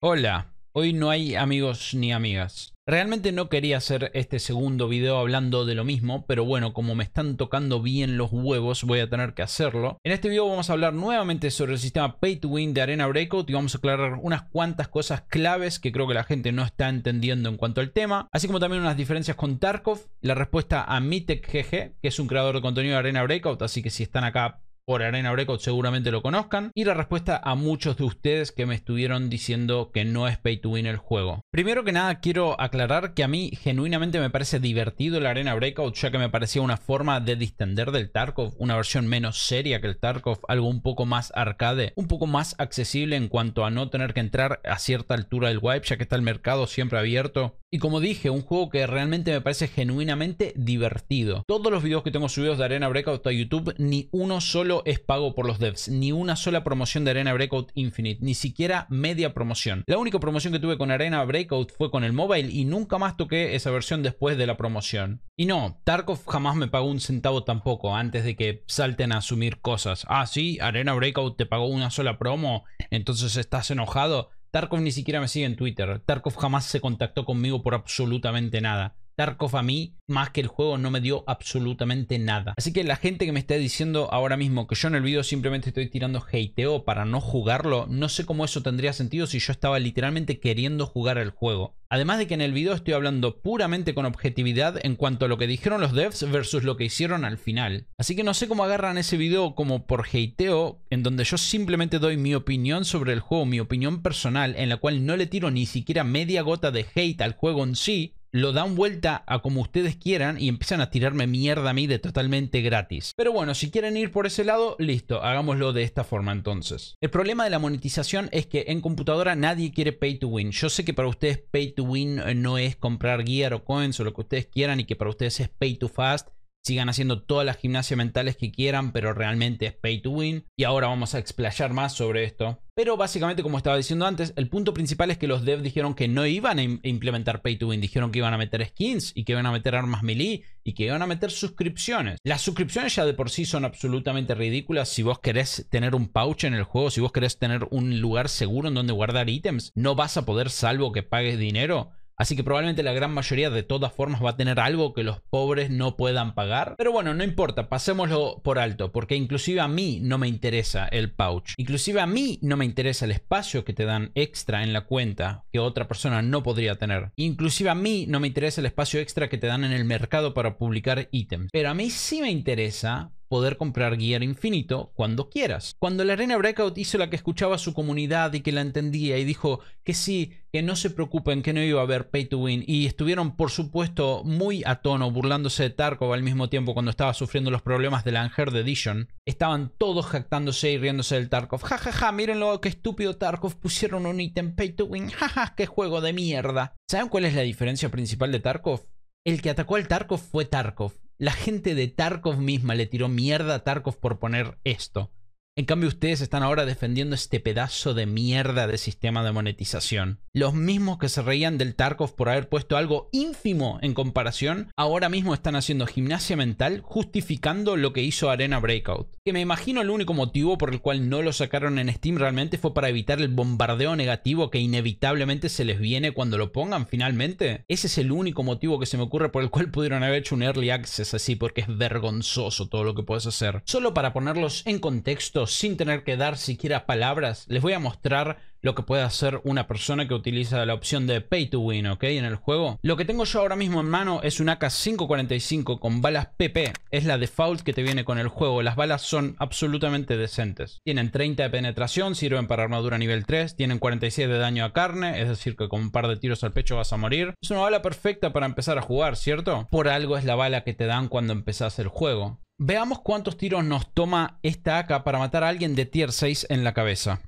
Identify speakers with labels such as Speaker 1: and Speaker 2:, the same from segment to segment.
Speaker 1: Hola, hoy no hay amigos ni amigas. Realmente no quería hacer este segundo video hablando de lo mismo, pero bueno, como me están tocando bien los huevos, voy a tener que hacerlo. En este video vamos a hablar nuevamente sobre el sistema Pay to Win de Arena Breakout y vamos a aclarar unas cuantas cosas claves que creo que la gente no está entendiendo en cuanto al tema, así como también unas diferencias con Tarkov, la respuesta a MitekGG, que es un creador de contenido de Arena Breakout, así que si están acá por Arena Breakout seguramente lo conozcan. Y la respuesta a muchos de ustedes que me estuvieron diciendo que no es pay to win el juego. Primero que nada quiero aclarar que a mí genuinamente me parece divertido la Arena Breakout ya que me parecía una forma de distender del Tarkov, una versión menos seria que el Tarkov, algo un poco más arcade, un poco más accesible en cuanto a no tener que entrar a cierta altura del wipe ya que está el mercado siempre abierto. Y como dije, un juego que realmente me parece genuinamente divertido. Todos los videos que tengo subidos de Arena Breakout a YouTube, ni uno solo es pago por los devs. Ni una sola promoción de Arena Breakout Infinite, ni siquiera media promoción. La única promoción que tuve con Arena Breakout fue con el mobile y nunca más toqué esa versión después de la promoción. Y no, Tarkov jamás me pagó un centavo tampoco antes de que salten a asumir cosas. Ah, sí, Arena Breakout te pagó una sola promo, entonces estás enojado. Tarkov ni siquiera me sigue en Twitter. Tarkov jamás se contactó conmigo por absolutamente nada. Tarkov a mí, más que el juego, no me dio absolutamente nada. Así que la gente que me está diciendo ahora mismo que yo en el video simplemente estoy tirando hateo para no jugarlo, no sé cómo eso tendría sentido si yo estaba literalmente queriendo jugar el juego. Además de que en el video estoy hablando puramente con objetividad en cuanto a lo que dijeron los devs versus lo que hicieron al final. Así que no sé cómo agarran ese video como por hateo, en donde yo simplemente doy mi opinión sobre el juego, mi opinión personal, en la cual no le tiro ni siquiera media gota de hate al juego en sí, lo dan vuelta a como ustedes quieran y empiezan a tirarme mierda a mí de totalmente gratis. Pero bueno, si quieren ir por ese lado, listo, hagámoslo de esta forma entonces. El problema de la monetización es que en computadora nadie quiere pay to win. Yo sé que para ustedes pay to win eh, no es comprar gear o coins o lo que ustedes quieran y que para ustedes es pay to fast sigan haciendo todas las gimnasias mentales que quieran, pero realmente es pay to win. Y ahora vamos a explayar más sobre esto. Pero básicamente, como estaba diciendo antes, el punto principal es que los devs dijeron que no iban a implementar pay to win. Dijeron que iban a meter skins y que iban a meter armas melee y que iban a meter suscripciones. Las suscripciones ya de por sí son absolutamente ridículas. Si vos querés tener un pouch en el juego, si vos querés tener un lugar seguro en donde guardar ítems, no vas a poder salvo que pagues dinero. Así que probablemente la gran mayoría de todas formas va a tener algo que los pobres no puedan pagar. Pero bueno, no importa, pasémoslo por alto, porque inclusive a mí no me interesa el pouch. Inclusive a mí no me interesa el espacio que te dan extra en la cuenta que otra persona no podría tener. Inclusive a mí no me interesa el espacio extra que te dan en el mercado para publicar ítems. Pero a mí sí me interesa poder comprar gear infinito cuando quieras. Cuando la Arena Breakout hizo la que escuchaba a su comunidad y que la entendía y dijo que sí, que no se preocupen, que no iba a haber pay to win y estuvieron por supuesto muy a tono burlándose de Tarkov al mismo tiempo cuando estaba sufriendo los problemas de la de Edition, estaban todos jactándose y riéndose del Tarkov. Ja ja ja, miren lo que estúpido Tarkov, pusieron un ítem pay to win, ja ja, qué juego de mierda. ¿Saben cuál es la diferencia principal de Tarkov? el que atacó al Tarkov fue Tarkov. La gente de Tarkov misma le tiró mierda a Tarkov por poner esto. En cambio, ustedes están ahora defendiendo este pedazo de mierda de sistema de monetización. Los mismos que se reían del Tarkov por haber puesto algo ínfimo en comparación, ahora mismo están haciendo gimnasia mental justificando lo que hizo Arena Breakout. Que me imagino el único motivo por el cual no lo sacaron en Steam realmente fue para evitar el bombardeo negativo que inevitablemente se les viene cuando lo pongan finalmente. Ese es el único motivo que se me ocurre por el cual pudieron haber hecho un early access así, porque es vergonzoso todo lo que puedes hacer. Solo para ponerlos en contexto, sin tener que dar siquiera palabras, les voy a mostrar lo que puede hacer una persona que utiliza la opción de Pay to Win, ¿ok? En el juego. Lo que tengo yo ahora mismo en mano es un AK-545 con balas PP. Es la default que te viene con el juego. Las balas son absolutamente decentes. Tienen 30 de penetración, sirven para armadura nivel 3. Tienen 46 de daño a carne, es decir que con un par de tiros al pecho vas a morir. Es una bala perfecta para empezar a jugar, ¿cierto? Por algo es la bala que te dan cuando empezás el juego. Veamos cuántos tiros nos toma esta AK para matar a alguien de tier 6 en la cabeza.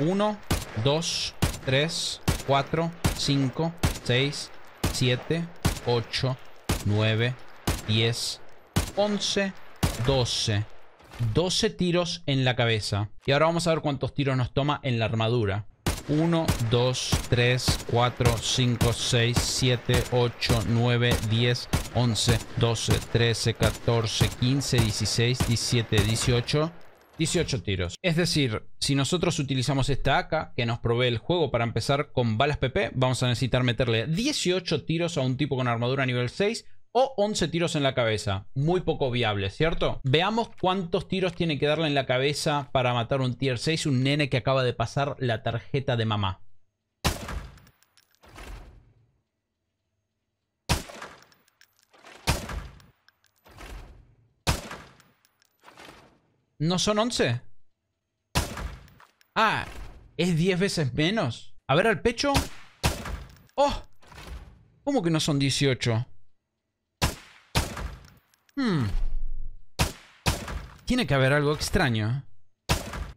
Speaker 1: 1, 2, 3, 4, 5, 6, 7, 8, 9, 10, 11, 12. 12 tiros en la cabeza. Y ahora vamos a ver cuántos tiros nos toma en la armadura. 1, 2, 3, 4, 5, 6, 7, 8, 9, 10, 11, 12, 13, 14, 15, 16, 17, 18... 18 tiros. Es decir, si nosotros utilizamos esta AK que nos provee el juego para empezar con balas PP, vamos a necesitar meterle 18 tiros a un tipo con armadura nivel 6 o 11 tiros en la cabeza. Muy poco viable, ¿cierto? Veamos cuántos tiros tiene que darle en la cabeza para matar un tier 6 un nene que acaba de pasar la tarjeta de mamá. ¿No son 11? Ah, es 10 veces menos. A ver al pecho. ¡Oh! ¿Cómo que no son 18? Hmm. Tiene que haber algo extraño.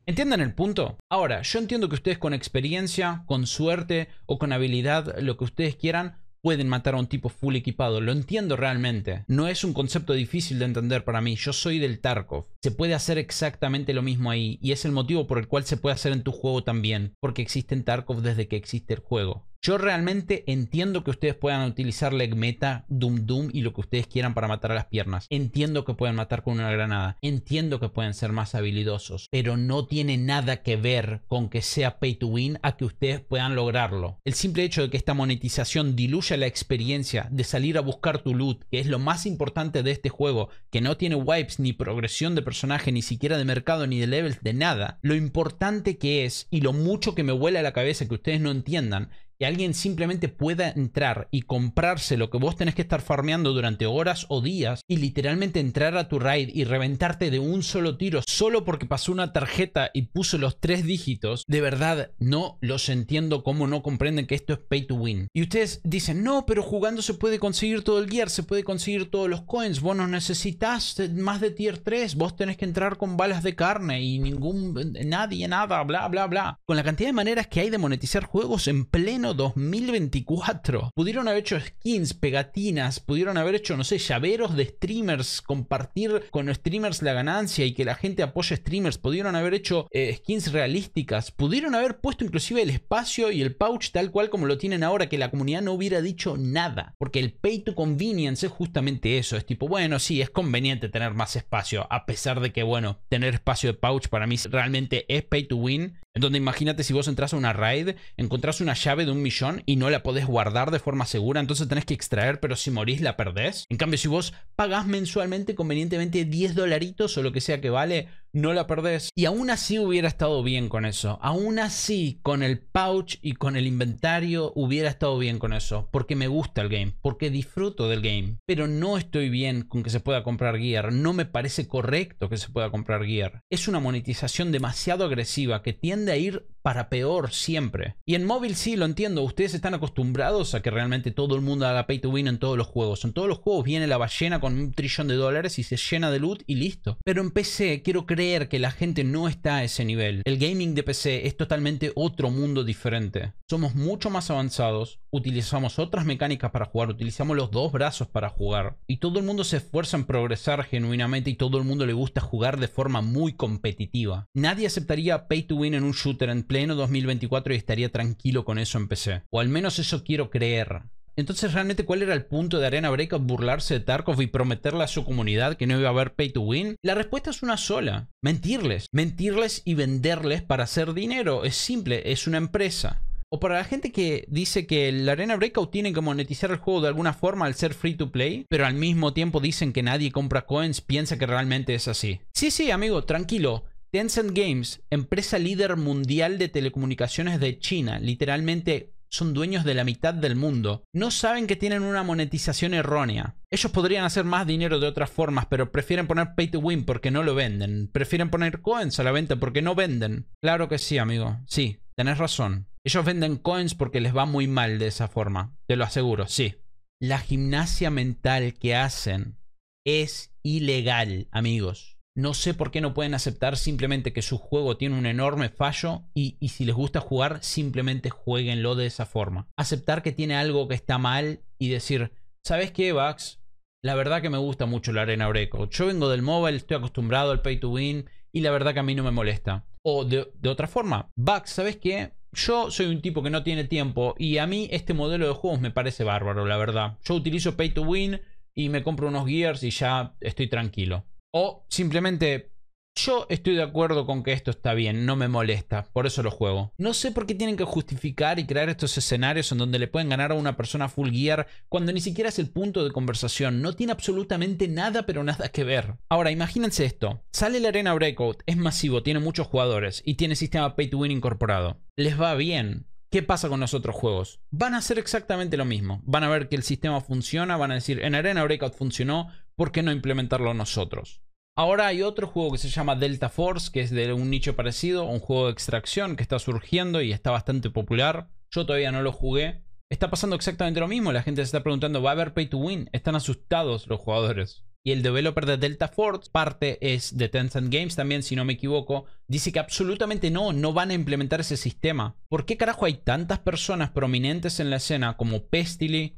Speaker 1: ¿Entienden el punto? Ahora, yo entiendo que ustedes con experiencia, con suerte o con habilidad, lo que ustedes quieran, pueden matar a un tipo full equipado. Lo entiendo realmente. No es un concepto difícil de entender para mí. Yo soy del Tarkov. Se puede hacer exactamente lo mismo ahí. Y es el motivo por el cual se puede hacer en tu juego también. Porque existen Tarkov desde que existe el juego. Yo realmente entiendo que ustedes puedan utilizar Leg Meta, Doom Doom y lo que ustedes quieran para matar a las piernas. Entiendo que pueden matar con una granada. Entiendo que pueden ser más habilidosos. Pero no tiene nada que ver con que sea pay to win a que ustedes puedan lograrlo. El simple hecho de que esta monetización diluya la experiencia de salir a buscar tu loot, que es lo más importante de este juego, que no tiene wipes ni progresión de personaje, ni siquiera de mercado, ni de levels, de nada. Lo importante que es y lo mucho que me huele a la cabeza que ustedes no entiendan alguien simplemente pueda entrar y comprarse lo que vos tenés que estar farmeando durante horas o días y literalmente entrar a tu raid y reventarte de un solo tiro solo porque pasó una tarjeta y puso los tres dígitos, de verdad no los entiendo cómo no comprenden que esto es pay to win. Y ustedes dicen, no, pero jugando se puede conseguir todo el gear, se puede conseguir todos los coins, vos no necesitas más de tier 3, vos tenés que entrar con balas de carne y ningún, nadie, nada, bla, bla, bla. Con la cantidad de maneras que hay de monetizar juegos en pleno 2024. Pudieron haber hecho skins, pegatinas, pudieron haber hecho, no sé, llaveros de streamers, compartir con streamers la ganancia y que la gente apoye streamers, pudieron haber hecho eh, skins realísticas, pudieron haber puesto inclusive el espacio y el pouch tal cual como lo tienen ahora, que la comunidad no hubiera dicho nada, porque el pay to convenience es justamente eso, es tipo, bueno, sí, es conveniente tener más espacio, a pesar de que, bueno, tener espacio de pouch para mí realmente es pay to win en donde imagínate si vos entras a una raid, encontrás una llave de un millón y no la podés guardar de forma segura, entonces tenés que extraer, pero si morís la perdés. En cambio, si vos pagás mensualmente convenientemente 10 dolaritos o lo que sea que vale no la perdés. Y aún así hubiera estado bien con eso. Aún así, con el pouch y con el inventario, hubiera estado bien con eso. Porque me gusta el game, porque disfruto del game. Pero no estoy bien con que se pueda comprar gear. No me parece correcto que se pueda comprar gear. Es una monetización demasiado agresiva que tiende a ir para peor siempre. Y en móvil sí, lo entiendo, ustedes están acostumbrados a que realmente todo el mundo haga pay to win en todos los juegos. En todos los juegos viene la ballena con un trillón de dólares y se llena de loot y listo. Pero en PC quiero creer que la gente no está a ese nivel. El gaming de PC es totalmente otro mundo diferente. Somos mucho más avanzados, utilizamos otras mecánicas para jugar, utilizamos los dos brazos para jugar. Y todo el mundo se esfuerza en progresar genuinamente y todo el mundo le gusta jugar de forma muy competitiva. Nadie aceptaría pay to win en un shooter en pleno 2024 y estaría tranquilo con eso en PC. O al menos eso quiero creer. Entonces, ¿realmente cuál era el punto de Arena Breakout burlarse de Tarkov y prometerle a su comunidad que no iba a haber pay to win? La respuesta es una sola. Mentirles. Mentirles y venderles para hacer dinero. Es simple, es una empresa. O para la gente que dice que la Arena Breakout tiene que monetizar el juego de alguna forma al ser free to play, pero al mismo tiempo dicen que nadie compra coins, piensa que realmente es así. Sí, sí, amigo, tranquilo. Tencent Games, empresa líder mundial de telecomunicaciones de China, literalmente son dueños de la mitad del mundo, no saben que tienen una monetización errónea. Ellos podrían hacer más dinero de otras formas, pero prefieren poner pay to win porque no lo venden. Prefieren poner coins a la venta porque no venden. Claro que sí, amigo. Sí, tenés razón. Ellos venden coins porque les va muy mal de esa forma. Te lo aseguro, sí. La gimnasia mental que hacen es ilegal, amigos. No sé por qué no pueden aceptar simplemente que su juego tiene un enorme fallo y, si les gusta jugar, simplemente jueguenlo de esa forma. Aceptar que tiene algo que está mal y decir, ¿sabes qué, Vax? La verdad que me gusta mucho la Arena Breco. Yo vengo del móvil, estoy acostumbrado al pay to win y la verdad que a mí no me molesta. O de, otra forma, Vax, ¿sabes qué? Yo soy un tipo que no tiene tiempo y a mí este modelo de juegos me parece bárbaro, la verdad. Yo utilizo pay to win y me compro unos gears y ya estoy tranquilo. O simplemente yo estoy de acuerdo con que esto está bien, no me molesta, por eso lo juego. No sé por qué tienen que justificar y crear estos escenarios en donde le pueden ganar a una persona full gear cuando ni siquiera es el punto de conversación, no tiene absolutamente nada pero nada que ver. Ahora, imagínense esto, sale la arena breakout, es masivo, tiene muchos jugadores y tiene sistema pay to win incorporado. Les va bien, ¿Qué pasa con los otros juegos? Van a hacer exactamente lo mismo. Van a ver que el sistema funciona, van a decir, en Arena Breakout funcionó, ¿por qué no implementarlo nosotros? Ahora hay otro juego que se llama Delta Force, que es de un nicho parecido, un juego de extracción que está surgiendo y está bastante popular. Yo todavía no lo jugué. Está pasando exactamente lo mismo, la gente se está preguntando, ¿va a haber pay to win? Están asustados los jugadores. Y el developer de Delta Force, parte es de Tencent Games también, si no me equivoco, dice que absolutamente no, no van a implementar ese sistema. ¿Por qué carajo hay tantas personas prominentes en la escena como Pestily,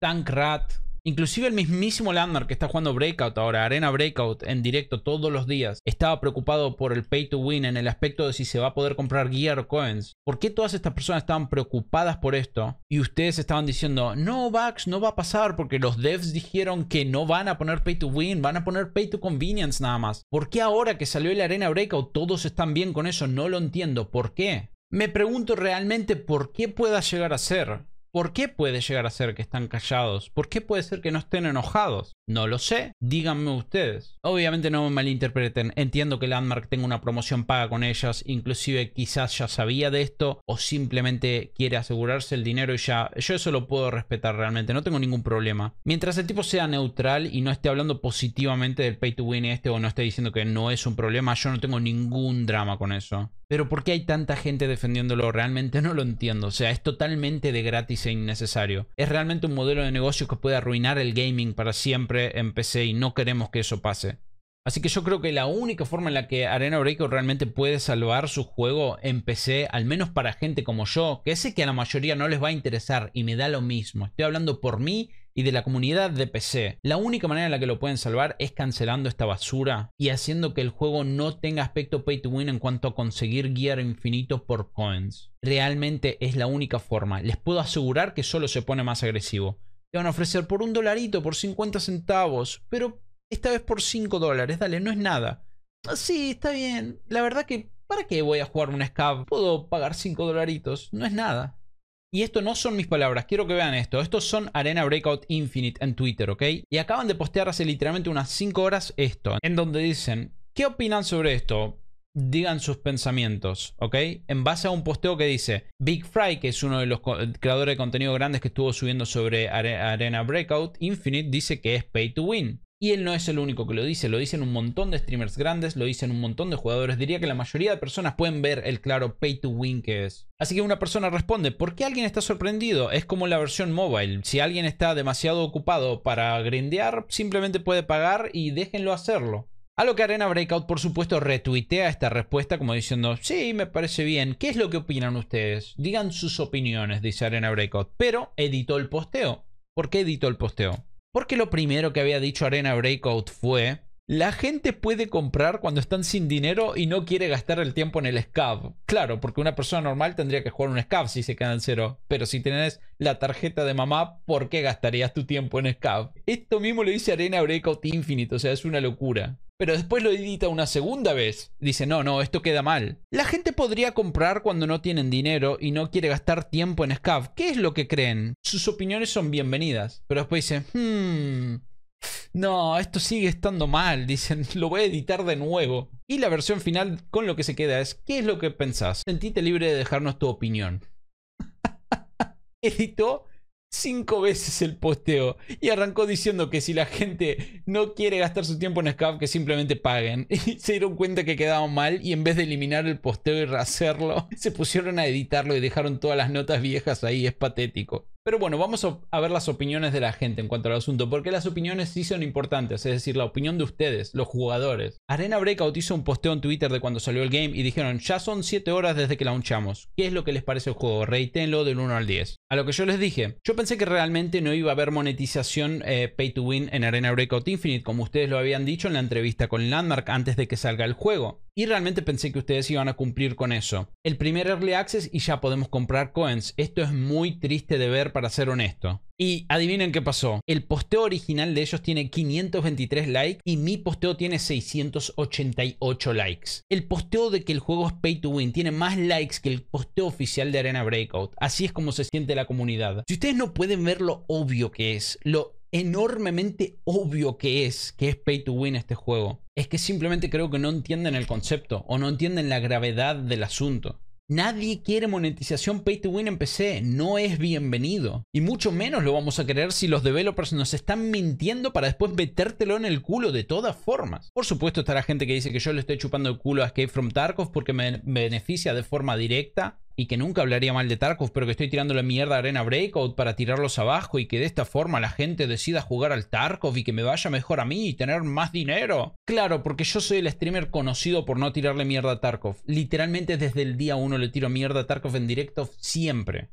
Speaker 1: Tankrat Inclusive el mismísimo Landmark que está jugando Breakout ahora, Arena Breakout en directo todos los días, estaba preocupado por el pay to win en el aspecto de si se va a poder comprar gear o coins. ¿Por qué todas estas personas estaban preocupadas por esto? Y ustedes estaban diciendo, no, Vax, no va a pasar porque los devs dijeron que no van a poner pay to win, van a poner pay to convenience nada más. ¿Por qué ahora que salió el Arena Breakout todos están bien con eso? No lo entiendo. ¿Por qué? Me pregunto realmente por qué pueda llegar a ser. ¿Por qué puede llegar a ser que están callados? ¿Por qué puede ser que no estén enojados? No lo sé, díganme ustedes. Obviamente no me malinterpreten, entiendo que Landmark tenga una promoción paga con ellas, inclusive quizás ya sabía de esto o simplemente quiere asegurarse el dinero y ya, yo eso lo puedo respetar realmente, no tengo ningún problema. Mientras el tipo sea neutral y no esté hablando positivamente del pay to win este o no esté diciendo que no es un problema, yo no tengo ningún drama con eso. Pero ¿por qué hay tanta gente defendiéndolo? Realmente no lo entiendo. O sea, es totalmente de gratis e innecesario. Es realmente un modelo de negocio que puede arruinar el gaming para siempre en PC y no queremos que eso pase. Así que yo creo que la única forma en la que Arena Breakout realmente puede salvar su juego en PC, al menos para gente como yo, que sé que a la mayoría no les va a interesar y me da lo mismo. Estoy hablando por mí y de la comunidad de PC. La única manera en la que lo pueden salvar es cancelando esta basura y haciendo que el juego no tenga aspecto pay to win en cuanto a conseguir gear infinito por coins. Realmente es la única forma. Les puedo asegurar que solo se pone más agresivo. Te van a ofrecer por un dolarito, por 50 centavos, pero esta vez por 5 dólares. Dale, no es nada. Ah, sí, está bien. La verdad que, ¿para qué voy a jugar un scab? Puedo pagar 5 dolaritos. No es nada. Y esto no son mis palabras, quiero que vean esto. Estos son Arena Breakout Infinite en Twitter, ¿ok? Y acaban de postear hace literalmente unas 5 horas esto, en donde dicen, ¿qué opinan sobre esto? Digan sus pensamientos, ¿ok? En base a un posteo que dice, Big Fry, que es uno de los creadores de contenido grandes que estuvo subiendo sobre Arena Breakout Infinite, dice que es pay to win. Y él no es el único que lo dice, lo dicen un montón de streamers grandes, lo dicen un montón de jugadores. Diría que la mayoría de personas pueden ver el claro pay to win que es. Así que una persona responde, ¿por qué alguien está sorprendido? Es como la versión mobile. Si alguien está demasiado ocupado para grindear, simplemente puede pagar y déjenlo hacerlo. A lo que Arena Breakout, por supuesto, retuitea esta respuesta como diciendo, sí, me parece bien, ¿qué es lo que opinan ustedes? Digan sus opiniones, dice Arena Breakout, pero editó el posteo. ¿Por qué editó el posteo? Porque lo primero que había dicho Arena Breakout fue, la gente puede comprar cuando están sin dinero y no quiere gastar el tiempo en el SCAV. Claro, porque una persona normal tendría que jugar un SCAV si se queda en cero. Pero si tenés la tarjeta de mamá, ¿por qué gastarías tu tiempo en SCAV? Esto mismo lo dice Arena Breakout Infinite, o sea, es una locura pero después lo edita una segunda vez. Dice, no, no, esto queda mal. La gente podría comprar cuando no tienen dinero y no quiere gastar tiempo en SCAF. ¿Qué es lo que creen? Sus opiniones son bienvenidas. Pero después dice, hmm, no, esto sigue estando mal. Dicen, lo voy a editar de nuevo. Y la versión final con lo que se queda es, ¿qué es lo que pensás? Sentite libre de dejarnos tu opinión. Editó cinco veces el posteo y arrancó diciendo que si la gente no quiere gastar su tiempo en Scaf, que simplemente paguen. Y se dieron cuenta que quedaba mal y en vez de eliminar el posteo y rehacerlo, se pusieron a editarlo y dejaron todas las notas viejas ahí. Es patético. Pero bueno, vamos a ver las opiniones de la gente en cuanto al asunto, porque las opiniones sí son importantes, es decir, la opinión de ustedes, los jugadores. Arena Breakout hizo un posteo en Twitter de cuando salió el game y dijeron, ya son 7 horas desde que launchamos, ¿qué es lo que les parece el juego? Reítenlo del 1 al 10. A lo que yo les dije, yo pensé que realmente no iba a haber monetización eh, pay to win en Arena Breakout Infinite, como ustedes lo habían dicho en la entrevista con Landmark antes de que salga el juego. Y realmente pensé que ustedes iban a cumplir con eso. El primer Early Access y ya podemos comprar coins. Esto es muy triste de ver para ser honesto. Y adivinen qué pasó. El posteo original de ellos tiene 523 likes y mi posteo tiene 688 likes. El posteo de que el juego es pay to win tiene más likes que el posteo oficial de Arena Breakout. Así es como se siente la comunidad. Si ustedes no pueden ver lo obvio que es, lo enormemente obvio que es que es pay to win este juego. Es que simplemente creo que no entienden el concepto o no entienden la gravedad del asunto. Nadie quiere monetización pay to win en PC, no es bienvenido. Y mucho menos lo vamos a creer si los developers nos están mintiendo para después metértelo en el culo de todas formas. Por supuesto estará gente que dice que yo le estoy chupando el culo a Escape from Tarkov porque me beneficia de forma directa y que nunca hablaría mal de Tarkov, pero que estoy tirando la mierda a Arena Breakout para tirarlos abajo y que de esta forma la gente decida jugar al Tarkov y que me vaya mejor a mí y tener más dinero. Claro, porque yo soy el streamer conocido por no tirarle mierda a Tarkov. Literalmente desde el día uno le tiro mierda a Tarkov en directo siempre.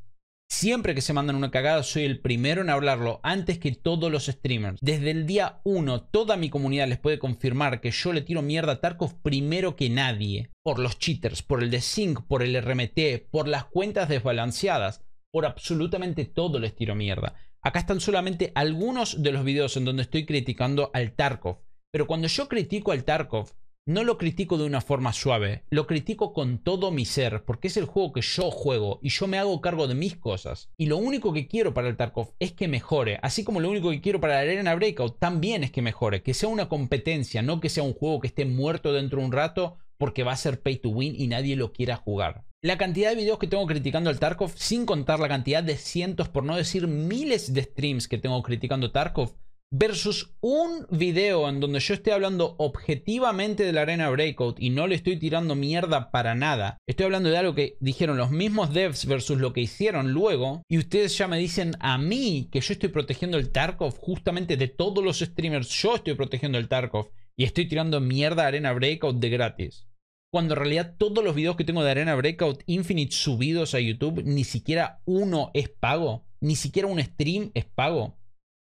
Speaker 1: Siempre que se mandan una cagada, soy el primero en hablarlo antes que todos los streamers. Desde el día 1, toda mi comunidad les puede confirmar que yo le tiro mierda a Tarkov primero que nadie. Por los cheaters, por el de Sync, por el RMT, por las cuentas desbalanceadas, por absolutamente todo les tiro mierda. Acá están solamente algunos de los videos en donde estoy criticando al Tarkov. Pero cuando yo critico al Tarkov, no lo critico de una forma suave, lo critico con todo mi ser, porque es el juego que yo juego y yo me hago cargo de mis cosas. Y lo único que quiero para el Tarkov es que mejore, así como lo único que quiero para la Arena Breakout también es que mejore, que sea una competencia, no que sea un juego que esté muerto dentro de un rato porque va a ser pay to win y nadie lo quiera jugar. La cantidad de videos que tengo criticando al Tarkov, sin contar la cantidad de cientos, por no decir miles de streams que tengo criticando Tarkov, versus un video en donde yo esté hablando objetivamente de la arena Breakout y no le estoy tirando mierda para nada. Estoy hablando de algo que dijeron los mismos devs versus lo que hicieron luego y ustedes ya me dicen a mí que yo estoy protegiendo el Tarkov justamente de todos los streamers. Yo estoy protegiendo el Tarkov y estoy tirando mierda a arena Breakout de gratis. Cuando en realidad todos los videos que tengo de Arena Breakout Infinite subidos a YouTube, ni siquiera uno es pago. Ni siquiera un stream es pago.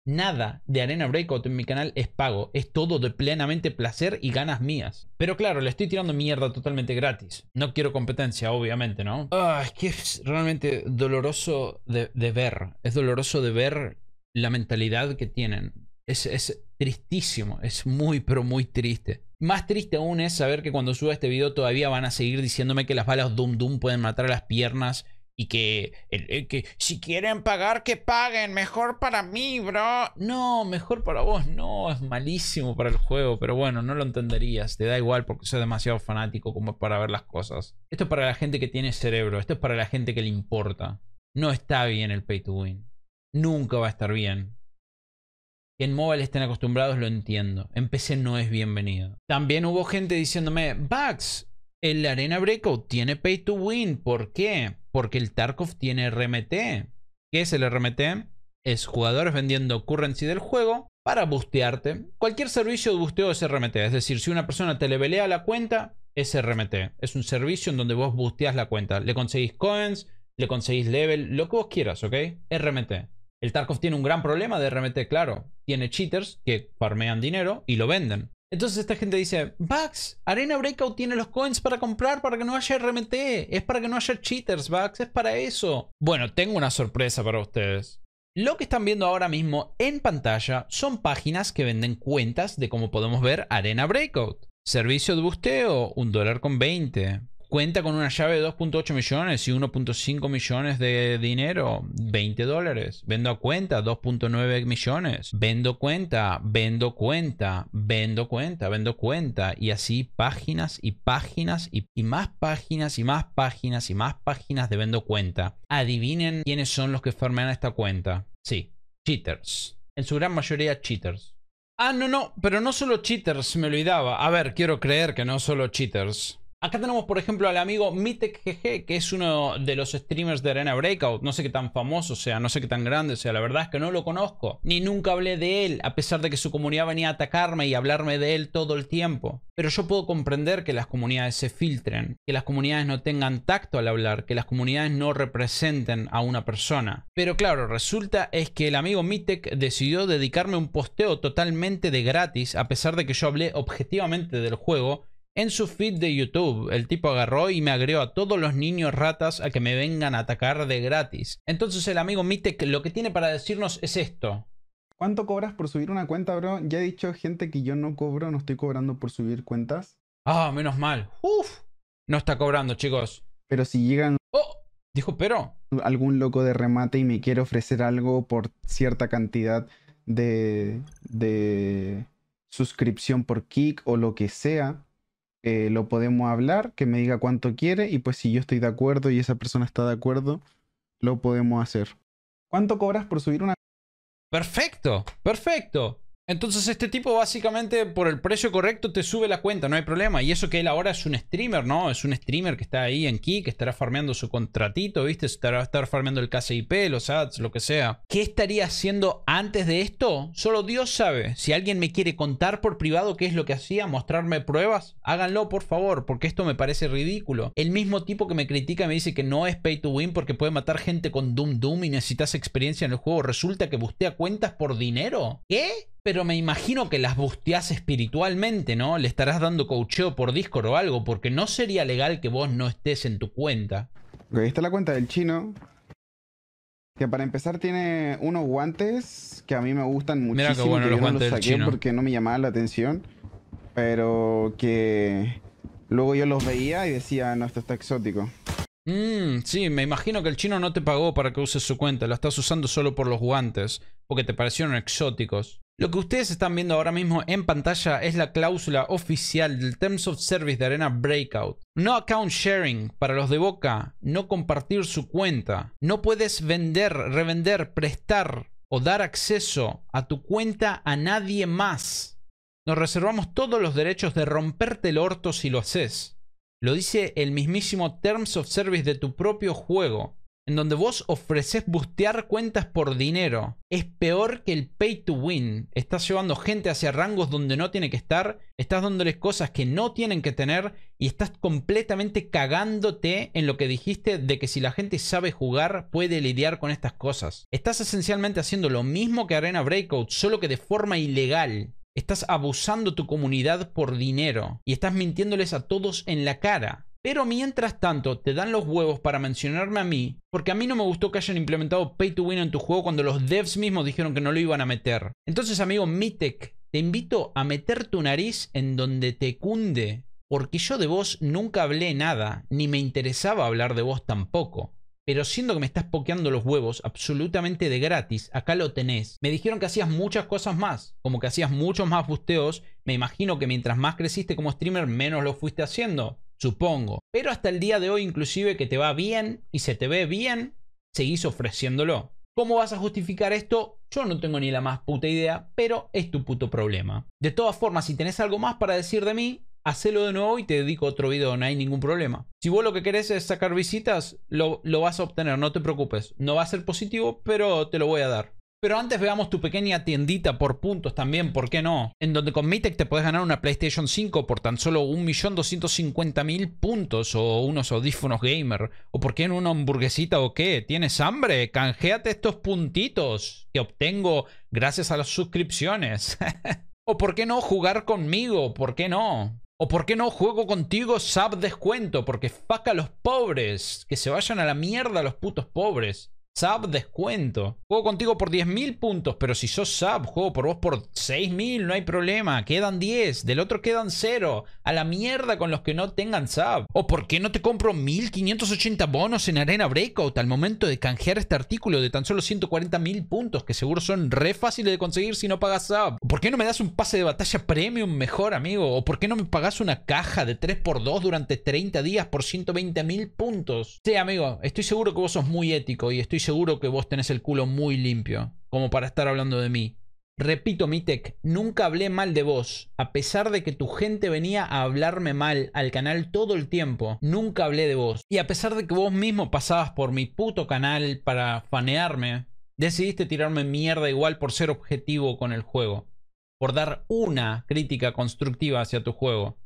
Speaker 1: Nada de Arena Breakout en mi canal es pago, es todo de plenamente placer y ganas mías. Pero claro, le estoy tirando mierda totalmente gratis. No quiero competencia, obviamente, ¿no? Ah, es que es realmente doloroso de, ver. Es doloroso de ver la mentalidad que tienen. Es, es, tristísimo, es muy pero muy triste. Más triste aún es saber que cuando suba este video todavía van a seguir diciéndome que las balas Doom dum pueden matar a las piernas y eh, que, si quieren pagar, que paguen. Mejor para mí, bro. No, mejor para vos. No, es malísimo para el juego. Pero bueno, no lo entenderías. Te da igual porque soy demasiado fanático como para ver las cosas. Esto es para la gente que tiene cerebro. Esto es para la gente que le importa. No está bien el pay to win. Nunca va a estar bien. Que en móvil estén acostumbrados lo entiendo. En PC no es bienvenido. También hubo gente diciéndome, Bugs, el Arena Breakout tiene Pay to Win. ¿Por qué? Porque el Tarkov tiene RMT. ¿Qué es el RMT? Es jugadores vendiendo currency del juego para bustearte. Cualquier servicio de busteo es RMT. Es decir, si una persona te levelea la cuenta, es RMT. Es un servicio en donde vos busteas la cuenta. Le conseguís coins, le conseguís level, lo que vos quieras, ¿ok? RMT. El Tarkov tiene un gran problema de RMT, claro. Tiene cheaters que farmean dinero y lo venden. Entonces esta gente dice, Bax, Arena Breakout tiene los coins para comprar para que no haya RMT. Es para que no haya cheaters, Bax, es para eso. Bueno, tengo una sorpresa para ustedes. Lo que están viendo ahora mismo en pantalla son páginas que venden cuentas de cómo podemos ver Arena Breakout. Servicio de busteo, un dólar con 20 cuenta con una llave de 2.8 millones y 1.5 millones de dinero, 20 dólares. Vendo a cuenta 2.9 millones. Vendo cuenta, vendo cuenta, vendo cuenta, vendo cuenta. Y así páginas y páginas y, más páginas y más páginas y más páginas de vendo cuenta. Adivinen quiénes son los que forman esta cuenta. Sí, cheaters. En su gran mayoría cheaters. Ah, no, no, pero no solo cheaters, me olvidaba. A ver, quiero creer que no solo cheaters. Acá tenemos, por ejemplo, al amigo MitekGG, que es uno de los streamers de Arena Breakout. No sé qué tan famoso sea, no sé qué tan grande o sea. La verdad es que no lo conozco, ni nunca hablé de él, a pesar de que su comunidad venía a atacarme y hablarme de él todo el tiempo. Pero yo puedo comprender que las comunidades se filtren, que las comunidades no tengan tacto al hablar, que las comunidades no representen a una persona. Pero claro, resulta es que el amigo Mitek decidió dedicarme un posteo totalmente de gratis, a pesar de que yo hablé objetivamente del juego en su feed de YouTube, el tipo agarró y me agregó a todos los niños ratas a que me vengan a atacar de gratis. Entonces el amigo Mitek lo que tiene para decirnos es esto.
Speaker 2: ¿Cuánto cobras por subir una cuenta, bro? Ya he dicho gente que yo no cobro, no estoy cobrando por subir cuentas. Ah, menos mal. Uf.
Speaker 1: No está cobrando, chicos.
Speaker 2: Pero si llegan... Oh, dijo pero. Algún loco de remate y me quiere ofrecer algo por cierta cantidad de... de suscripción por kick o lo que sea eh, lo podemos hablar, que me diga cuánto quiere y pues si yo estoy de acuerdo y esa persona está de acuerdo, lo podemos hacer. ¿Cuánto cobras por subir una...
Speaker 1: Perfecto, perfecto. Entonces este tipo básicamente por el precio correcto te sube la cuenta, no hay problema. Y eso que él ahora es un streamer, ¿no? Es un streamer que está ahí en Key, que estará farmeando su contratito, ¿viste? Estará estar farmeando el KCIP, los ads, lo que sea. ¿Qué estaría haciendo antes de esto? Solo Dios sabe. Si alguien me quiere contar por privado qué es lo que hacía, mostrarme pruebas, háganlo por favor, porque esto me parece ridículo. El mismo tipo que me critica me dice que no es pay to win porque puede matar gente con Doom Doom y necesitas experiencia en el juego. Resulta que bustea cuentas por dinero. ¿Qué? Pero me imagino que las busteás espiritualmente, ¿no? Le estarás dando coacheo por Discord o algo, porque no sería legal que vos no estés en tu cuenta.
Speaker 2: Ok, está la cuenta del chino. Que para empezar tiene unos guantes que a mí me gustan muchísimo. Mira los guantes los saqué porque no me llamaba la atención. Pero que luego yo los veía y decía, no, esto está exótico.
Speaker 1: Mm, sí, me imagino que el chino no te pagó para que uses su cuenta, lo estás usando solo por los guantes, porque te parecieron exóticos. Lo que ustedes están viendo ahora mismo en pantalla es la cláusula oficial del Terms of Service de Arena Breakout. No account sharing para los de Boca, no compartir su cuenta. No puedes vender, revender, prestar o dar acceso a tu cuenta a nadie más. Nos reservamos todos los derechos de romperte el orto si lo haces. Lo dice el mismísimo Terms of Service de tu propio juego, en donde vos ofreces bustear cuentas por dinero. Es peor que el pay to win. Estás llevando gente hacia rangos donde no tiene que estar, estás dándoles cosas que no tienen que tener y estás completamente cagándote en lo que dijiste de que si la gente sabe jugar puede lidiar con estas cosas. Estás esencialmente haciendo lo mismo que Arena Breakout, solo que de forma ilegal. Estás abusando tu comunidad por dinero y estás mintiéndoles a todos en la cara. Pero mientras tanto, te dan los huevos para mencionarme a mí, porque a mí no me gustó que hayan implementado Pay to Win en tu juego cuando los devs mismos dijeron que no lo iban a meter. Entonces, amigo Mitek, te invito a meter tu nariz en donde te cunde, porque yo de vos nunca hablé nada, ni me interesaba hablar de vos tampoco. Pero siendo que me estás pokeando los huevos absolutamente de gratis, acá lo tenés. Me dijeron que hacías muchas cosas más, como que hacías muchos más busteos. Me imagino que mientras más creciste como streamer, menos lo fuiste haciendo, supongo. Pero hasta el día de hoy, inclusive que te va bien y se te ve bien, seguís ofreciéndolo. ¿Cómo vas a justificar esto? Yo no tengo ni la más puta idea, pero es tu puto problema. De todas formas, si tenés algo más para decir de mí, hacelo de nuevo y te dedico otro video, no hay ningún problema. Si vos lo que querés es sacar visitas, lo, vas a obtener, no te preocupes. No va a ser positivo, pero te lo voy a dar. Pero antes veamos tu pequeña tiendita por puntos también, ¿por qué no? En donde con Mitec te puedes ganar una PlayStation 5 por tan solo 1.250.000 puntos o unos audífonos gamer. ¿O por qué en una hamburguesita o qué? ¿Tienes hambre? Canjeate estos puntitos que obtengo gracias a las suscripciones. ¿O por qué no jugar conmigo? ¿Por qué no? O por qué no juego contigo sab descuento, porque faca a los pobres, que se vayan a la mierda los putos pobres. Sub descuento. Juego contigo por 10.000 puntos, pero si sos sub, juego por vos por 6.000, no hay problema. Quedan 10, del otro quedan 0. A la mierda con los que no tengan sub. ¿O por qué no te compro 1.580 bonos en Arena Breakout al momento de canjear este artículo de tan solo 140.000 puntos, que seguro son re fáciles de conseguir si no pagas sub? ¿Por qué no me das un pase de batalla premium mejor, amigo? ¿O por qué no me pagas una caja de 3x2 durante 30 días por 120.000 puntos? Sí, amigo, estoy seguro que vos sos muy ético y estoy seguro que vos tenés el culo muy limpio, como para estar hablando de mí. Repito, Mitek, nunca hablé mal de vos, a pesar de que tu gente venía a hablarme mal al canal todo el tiempo, nunca hablé de vos. Y a pesar de que vos mismo pasabas por mi puto canal para fanearme, decidiste tirarme mierda igual por ser objetivo con el juego, por dar una crítica constructiva hacia tu juego.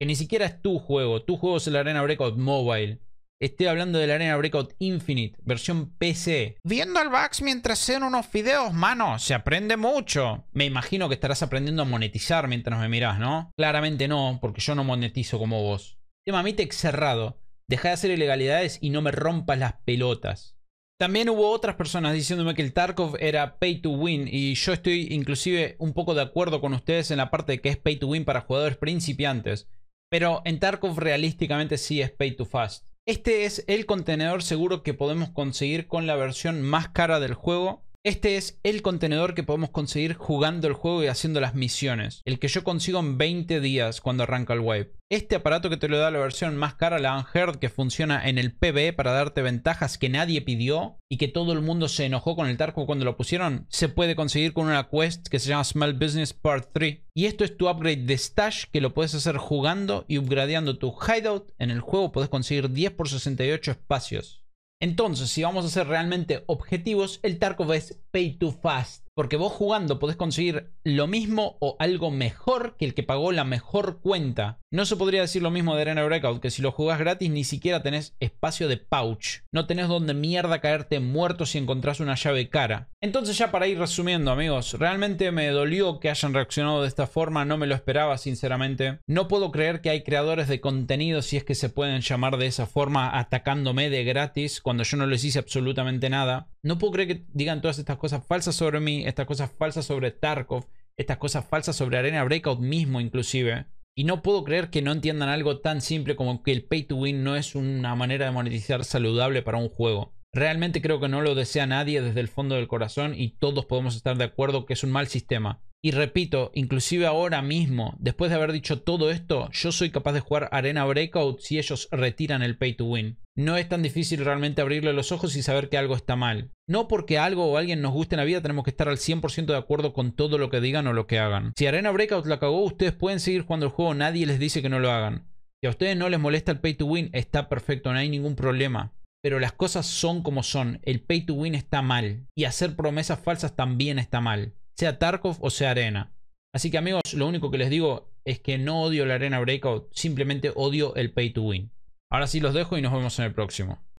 Speaker 1: Que ni siquiera es tu juego, tu juego es el Arena Breakout Mobile, Estoy hablando de la Arena Breakout Infinite, versión PC. Viendo al Vax mientras sean unos fideos, mano, se aprende mucho. Me imagino que estarás aprendiendo a monetizar mientras me mirás, ¿no? Claramente no, porque yo no monetizo como vos. Tema Mitex cerrado. Deja de hacer ilegalidades y no me rompas las pelotas. También hubo otras personas diciéndome que el Tarkov era pay to win y yo estoy inclusive un poco de acuerdo con ustedes en la parte de que es pay to win para jugadores principiantes. Pero en Tarkov realísticamente sí es pay to fast. Este es el contenedor seguro que podemos conseguir con la versión más cara del juego este es el contenedor que podemos conseguir jugando el juego y haciendo las misiones. El que yo consigo en 20 días cuando arranca el wipe. Este aparato que te lo da la versión más cara, la Unheard, que funciona en el PvE para darte ventajas que nadie pidió y que todo el mundo se enojó con el tarco cuando lo pusieron, se puede conseguir con una quest que se llama Small Business Part 3. Y esto es tu upgrade de stash que lo puedes hacer jugando y upgradeando tu hideout. En el juego puedes conseguir 10 por 68 espacios. Entonces, si vamos a ser realmente objetivos, el Tarkov es pay too fast porque vos jugando podés conseguir lo mismo o algo mejor que el que pagó la mejor cuenta. No se podría decir lo mismo de Arena Breakout, que si lo jugás gratis ni siquiera tenés espacio de pouch. No tenés donde mierda caerte muerto si encontrás una llave cara. Entonces ya para ir resumiendo amigos, realmente me dolió que hayan reaccionado de esta forma, no me lo esperaba sinceramente. No puedo creer que hay creadores de contenido, si es que se pueden llamar de esa forma, atacándome de gratis cuando yo no les hice absolutamente nada. No puedo creer que digan todas estas cosas falsas sobre mí estas cosas falsas sobre Tarkov, estas cosas falsas sobre Arena Breakout mismo inclusive. Y no puedo creer que no entiendan algo tan simple como que el pay to win no es una manera de monetizar saludable para un juego. Realmente creo que no lo desea nadie desde el fondo del corazón y todos podemos estar de acuerdo que es un mal sistema. Y repito, inclusive ahora mismo, después de haber dicho todo esto, yo soy capaz de jugar Arena Breakout si ellos retiran el pay to win. No es tan difícil realmente abrirle los ojos y saber que algo está mal. No porque algo o alguien nos guste en la vida tenemos que estar al 100% de acuerdo con todo lo que digan o lo que hagan. Si Arena Breakout la cagó, ustedes pueden seguir jugando el juego, nadie les dice que no lo hagan. Si a ustedes no les molesta el pay to win, está perfecto, no hay ningún problema. Pero las cosas son como son, el pay to win está mal y hacer promesas falsas también está mal sea Tarkov o sea Arena. Así que amigos, lo único que les digo es que no odio la Arena Breakout, simplemente odio el pay to win. Ahora sí los dejo y nos vemos en el próximo.